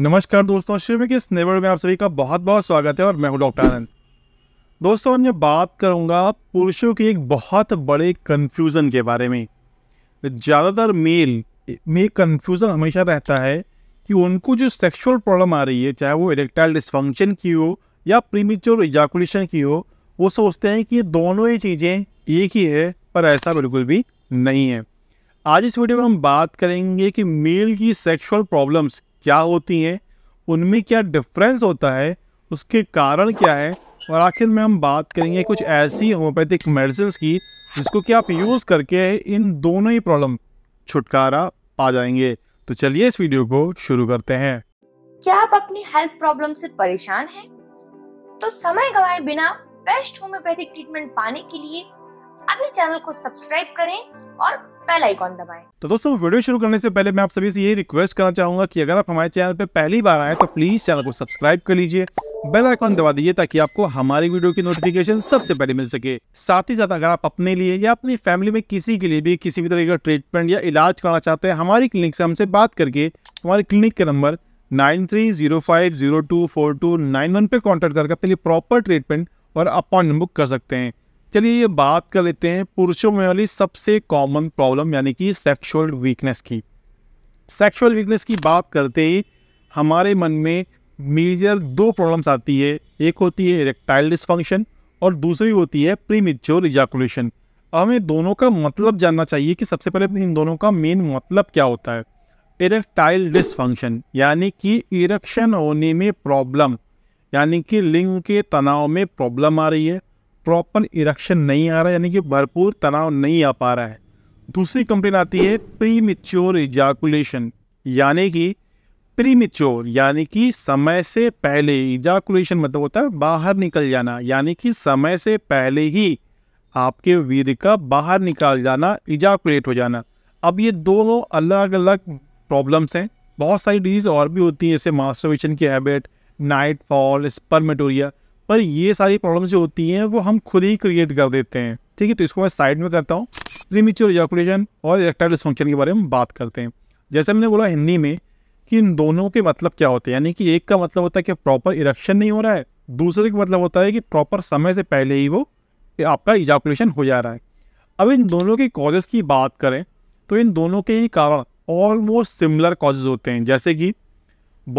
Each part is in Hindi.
नमस्कार दोस्तों शिव के इस नेवर में आप सभी का बहुत बहुत स्वागत है और मैं हूं डॉक्टर आनंद दोस्तों मैं बात करूंगा पुरुषों के एक बहुत बड़े कन्फ्यूज़न के बारे में ज़्यादातर मेल में कन्फ्यूज़न हमेशा रहता है कि उनको जो सेक्सुअल प्रॉब्लम आ रही है चाहे वो इरेक्टाइल डिस्फंक्शन की हो या प्रीमिच्योर इजाकुलेशन की हो वो सोचते हैं कि ये दोनों ही चीज़ें एक ही है पर ऐसा बिल्कुल भी नहीं है आज इस वीडियो में हम बात करेंगे कि मेल की सेक्सुअल प्रॉब्लम्स क्या होती हैं उनमें क्या डिफरेंस होता है उसके कारण क्या है और आखिर में हम बात करेंगे कुछ ऐसी होम्योपैथिक मेडिसिन की जिसको कि आप यूज़ करके इन दोनों ही प्रॉब्लम छुटकारा पा जाएंगे तो चलिए इस वीडियो को शुरू करते हैं क्या आप अपनी हेल्थ प्रॉब्लम से परेशान हैं? तो समय गवाए बिना बेस्ट होम्योपैथिक ट्रीटमेंट पाने के लिए अभी चैनल को सब्सक्राइब करें और बेल आइकॉन दबाएं तो दोस्तों वीडियो शुरू करने से पहले मैं आप सभी से ये रिक्वेस्ट करना चाहूंगा कि अगर आप हमारे चैनल पे पहली बार आए तो प्लीज चैनल को सब्सक्राइब कर लीजिए बेल आइकॉन दबा दीजिए ताकि आपको हमारी वीडियो की नोटिफिकेशन सबसे पहले मिल सके साथ ही साथ अगर आप अपने लिए या अपनी फैमिली में किसी के लिए भी किसी भी तरह का ट्रीटमेंट या इलाज कराना चाहते हैं हमारी क्लिनिक से हमसे बात करके हमारे क्लिनिक का number nine three zero five zero two four two nine one पे कॉन्टेक्ट करके अपने लिए प्रॉपर ट्रीटमेंट और अपॉइंटमेंट बुक कर सकते हैं चलिए ये बात कर लेते हैं पुरुषों में वाली सबसे कॉमन प्रॉब्लम यानी कि सेक्सुअल वीकनेस की सेक्सुअल वीकनेस की बात करते ही हमारे मन में मेजर दो प्रॉब्लम्स आती है एक होती है इरेक्टाइल डिस्फंक्शन और दूसरी होती है प्रीमिच्योर इजाकुलेशन हमें दोनों का मतलब जानना चाहिए कि सबसे पहले इन दोनों का मेन मतलब क्या होता है इरेक्टाइल डिस्फंक्शन यानी कि इरेक्शन होने में प्रॉब्लम यानी कि लिंग के तनाव में प्रॉब्लम आ रही है प्रॉपर इरेक्शन नहीं आ रहा यानी कि भरपूर तनाव नहीं आ पा रहा है दूसरी कंप्लेन आती है प्री मिच्योर इजाकुलेशन यानी कि प्री मिच्योर यानी कि समय से पहले इजाकुलेशन मतलब होता है बाहर निकल जाना यानी कि समय से पहले ही आपके वीर का बाहर निकाल जाना इजाकुलेट हो जाना अब ये दोनों अलग अलग प्रॉब्लम्स हैं बहुत सारी डिजीज़ और भी होती हैं जैसे मास्टरवेशन की हैबिट नाइट फॉल स्पर्मेटोरिया पर ये सारी प्रॉब्लम्स जो होती हैं वो हम खुद ही क्रिएट कर देते हैं ठीक है तो इसको मैं साइड में करता हूँ प्रीमिच्योर इजाकुलेशन और इलेक्ट्राइल डिसफंक्शन के बारे में बात करते हैं जैसे मैंने बोला हिंदी में कि इन दोनों के मतलब क्या होते हैं यानी कि एक का मतलब होता है कि प्रॉपर इरेक्शन नहीं हो रहा है दूसरे का मतलब होता है कि प्रॉपर समय से पहले ही वो आपका इजाकुलेशन हो जा रहा है अब इन दोनों के कॉजेज़ की बात करें तो इन दोनों के ही कारण ऑलमोस्ट सिमिलर कॉजेज़ होते हैं जैसे कि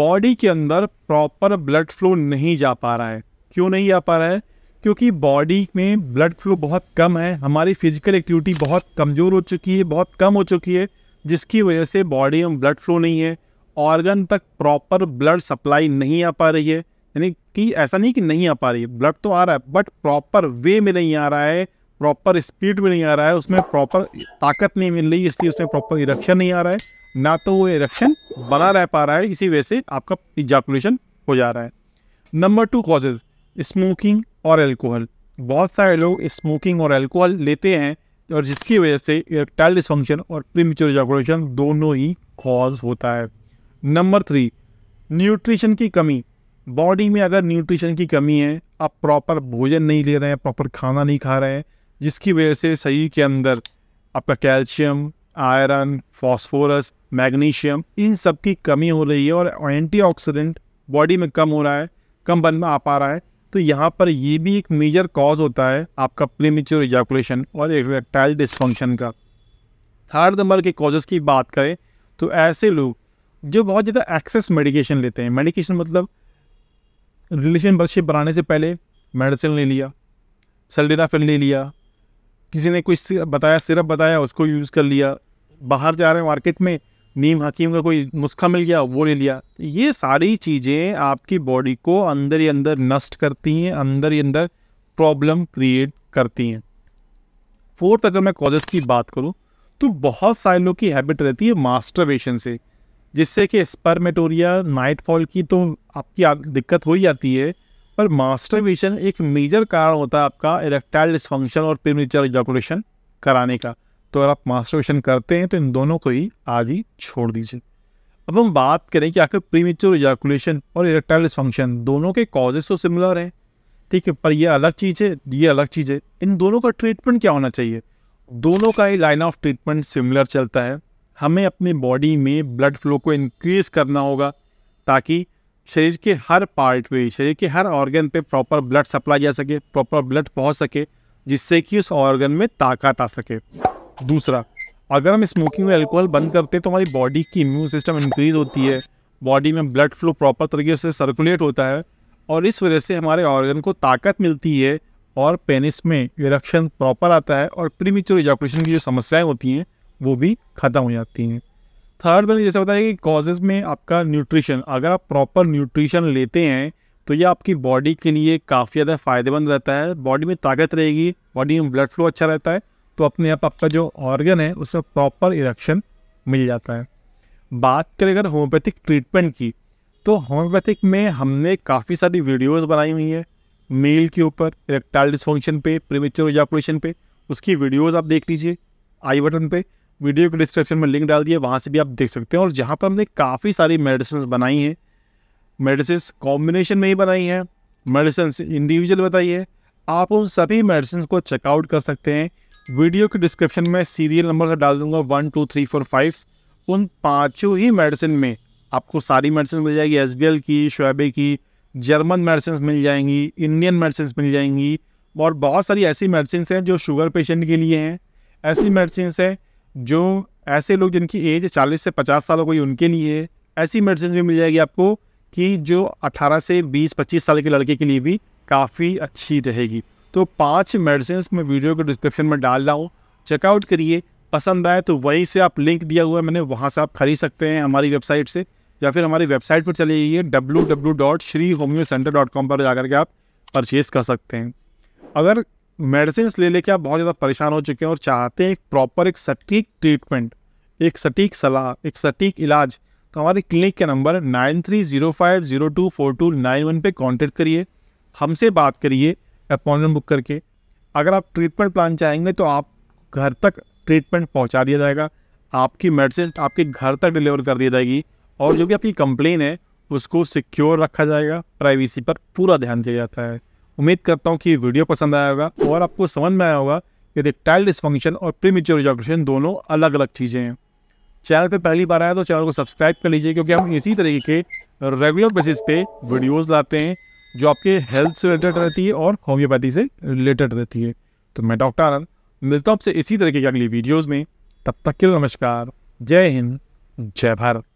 बॉडी के अंदर प्रॉपर ब्लड फ्लो नहीं जा पा रहा है क्यों नहीं आ पा रहा है क्योंकि बॉडी में ब्लड फ्लो बहुत कम है हमारी फिजिकल एक्टिविटी बहुत कमज़ोर हो चुकी है बहुत कम हो चुकी है जिसकी वजह से बॉडी में ब्लड फ्लो नहीं है ऑर्गन तक प्रॉपर ब्लड सप्लाई नहीं आ पा रही है यानी कि ऐसा नहीं कि नहीं आ पा रही है ब्लड तो आ रहा है बट प्रॉपर वे में नहीं आ रहा है प्रॉपर स्पीड में नहीं आ रहा है उसमें प्रॉपर ताकत नहीं मिल रही इसलिए उसमें प्रॉपर इरेक्शन नहीं आ रहा है ना तो वो इरेक्शन बना रह पा रहा है इसी वजह से आपका इजाकुलेशन हो जा रहा है नंबर टू कॉजेज़ स्मोकिंग और एल्कोहल बहुत सारे लोग स्मोकिंग और एल्कोहल लेते हैं और जिसकी वजह से इरेक्टाइल डिस्फंक्शन और प्रीमेच्योर इजाकुलेशन दोनों ही कॉज होता है नंबर थ्री न्यूट्रिशन की कमी बॉडी में अगर न्यूट्रिशन की कमी है आप प्रॉपर भोजन नहीं ले रहे हैं प्रॉपर खाना नहीं खा रहे हैं जिसकी वजह से शरीर के अंदर आपका कैल्शियम आयरन फॉस्फोरस मैग्नीशियम इन सब की कमी हो रही है और एंटीऑक्सीडेंट बॉडी में कम हो रहा है कम बन आ पा रहा है तो यहाँ पर ये भी एक मेजर कॉज होता है आपका प्रीमेच्योर इजैकुलेशन और इरेक्टाइल डिस्फंक्शन का थर्ड नंबर के कॉजेस की बात करें तो ऐसे लोग जो बहुत ज़्यादा एक्सेस मेडिकेशन लेते हैं मेडिकेशन मतलब रिलेशनशिप बनाने से पहले मेडिसिन ले लिया सल्डेनाफिल ले लिया किसी ने कुछ बताया सिरप बताया उसको यूज़ कर लिया बाहर जा रहे हैं मार्केट में नीम हकीम का कोई नुस्खा मिल गया वो ले लिया ये सारी चीज़ें आपकी बॉडी को अंदर ही अंदर नष्ट करती हैं अंदर ही अंदर प्रॉब्लम क्रिएट करती हैं फोर्थ अगर मैं कॉजेस की बात करूँ तो बहुत सारे लोग की हैबिट रहती है मास्टरबेशन से जिससे कि स्पर्मेटोरिया नाइटफॉल की तो आपकी दिक्कत हो ही जाती है पर मास्टरबेशन एक मेजर कारण होता है आपका इरेक्टाइल डिस्फंक्शन और प्रीमेचर इजाकुलेशन कराने का तो अगर आप मास्टरवेशन करते हैं तो इन दोनों को ही आज ही छोड़ दीजिए अब हम बात करें कि आखिर प्रीमेच्योर इजाकुलेशन और इरेक्टाइल डिस्फंक्शन दोनों के कॉजेस तो सिमिलर हैं ठीक है पर ये अलग चीज़ है ये अलग चीज़ है इन दोनों का ट्रीटमेंट क्या होना चाहिए दोनों का ही लाइन ऑफ ट्रीटमेंट सिमिलर चलता है हमें अपनी बॉडी में ब्लड फ्लो को इनक्रीज़ करना होगा ताकि शरीर के हर पार्ट पे शरीर के हर ऑर्गन पे प्रॉपर ब्लड सप्लाई जा सके प्रॉपर ब्लड पहुंच सके जिससे कि उस ऑर्गन में ताकत आ सके दूसरा अगर हम स्मोकिंग में एल्कोहल बंद करते हैं तो हमारी बॉडी की इम्यून सिस्टम इंक्रीज होती है बॉडी में ब्लड फ्लो प्रॉपर तरीके से सर्कुलेट होता है और इस वजह से हमारे ऑर्गन को ताकत मिलती है और पेनिस में इरेक्शन प्रॉपर आता है और प्रीमिच्योर इजाकुलेशन की जो समस्याएं होती हैं वो भी ख़त्म हो जाती हैं थर्ड मैंने जैसे बताया कि कॉजेज़ में आपका न्यूट्रिशन अगर आप प्रॉपर न्यूट्रिशन लेते हैं तो ये आपकी बॉडी के लिए काफ़ी ज़्यादा फायदेमंद रहता है बॉडी में ताकत रहेगी बॉडी में ब्लड फ्लो अच्छा रहता है तो अपने आप आपका जो ऑर्गन है उसका प्रॉपर इरेक्शन मिल जाता है बात करें अगर होम्योपैथिक ट्रीटमेंट की तो होम्योपैथिक में हमने काफ़ी सारी वीडियोस बनाई हुई हैं मेल के ऊपर इरेक्टाइल डिसफंक्शन पे प्रीमेच्योर इजाकुलेशन पे उसकी वीडियोस आप देख लीजिए आई बटन पे वीडियो के डिस्क्रिप्शन में लिंक डाल दिए वहाँ से भी आप देख सकते हैं और जहाँ पर हमने काफ़ी सारी मेडिसिन बनाई हैं मेडिसिन कॉम्बिनेशन में ही बनाई हैं मेडिसिन इंडिविजुअल बताइए आप उन सभी मेडिसिन को चेकआउट कर सकते हैं वीडियो के डिस्क्रिप्शन में सीरियल नंबर डाल दूंगा one two three four five उन पाँचों ही मेडिसिन में आपको सारी मेडिसिन मिल जाएगी एस की शोबे की जर्मन मेडिसिन मिल जाएंगी इंडियन मेडिसिन मिल जाएंगी और बहुत सारी ऐसी मेडिसिन हैं जो शुगर पेशेंट के लिए हैं ऐसी मेडिसिन हैं जो ऐसे लोग जिनकी एज 40 से 50 साल हो गई उनके लिए ऐसी मेडिसिन भी मिल जाएगी आपको कि जो 18 से 20-25 साल के लड़के के लिए भी काफ़ी अच्छी रहेगी तो पाँच मेडिसिन मैं वीडियो के डिस्क्रिप्शन में डाल रहा हूँ चेकआउट करिए पसंद आए तो वहीं से आप लिंक दिया हुआ है मैंने वहाँ से आप खरीद सकते हैं हमारी वेबसाइट से या फिर हमारी वेबसाइट पर चले जाइए W W dot Shri homeo centre dot com पर जाकर के आप परचेज़ कर सकते हैं अगर मेडिसिन ले लेके आप बहुत ज़्यादा परेशान हो चुके हैं और चाहते हैं एक प्रॉपर एक सटीक ट्रीटमेंट एक सटीक सलाह एक सटीक इलाज तो हमारे क्लिनिक का number nine three zero five zero two four two nine one पर कॉन्टेक्ट करिए हमसे बात करिए अपॉइंटमेंट बुक करके अगर आप ट्रीटमेंट प्लान चाहेंगे तो आप घर तक ट्रीटमेंट पहुंचा दिया जाएगा आपकी मेडिसिन आपके घर तक डिलीवर कर दी जाएगी और जो भी आपकी कंप्लेन है उसको सिक्योर रखा जाएगा प्राइवेसी पर पूरा ध्यान दिया जाता है उम्मीद करता हूँ कि वीडियो पसंद आया होगा और आपको समझ में आया होगा कि रेक्टाइल डिस्फंक्शन और प्रीमेच्योर इजोक्शन दोनों अलग अलग चीज़ें हैं चैनल पे पहली बार आया तो चैनल को सब्सक्राइब कर लीजिए क्योंकि हम इसी तरीके के रेगुलर बेसिस पे वीडियोस लाते हैं जो आपके हेल्थ से रिलेटेड रहती है और होम्योपैथी से रिलेटेड रहती है तो मैं डॉक्टर आनंद मिलता हूँ आपसे इसी तरीके की अगली वीडियोज़ में तब तक के लिए नमस्कार जय हिंद जय भारत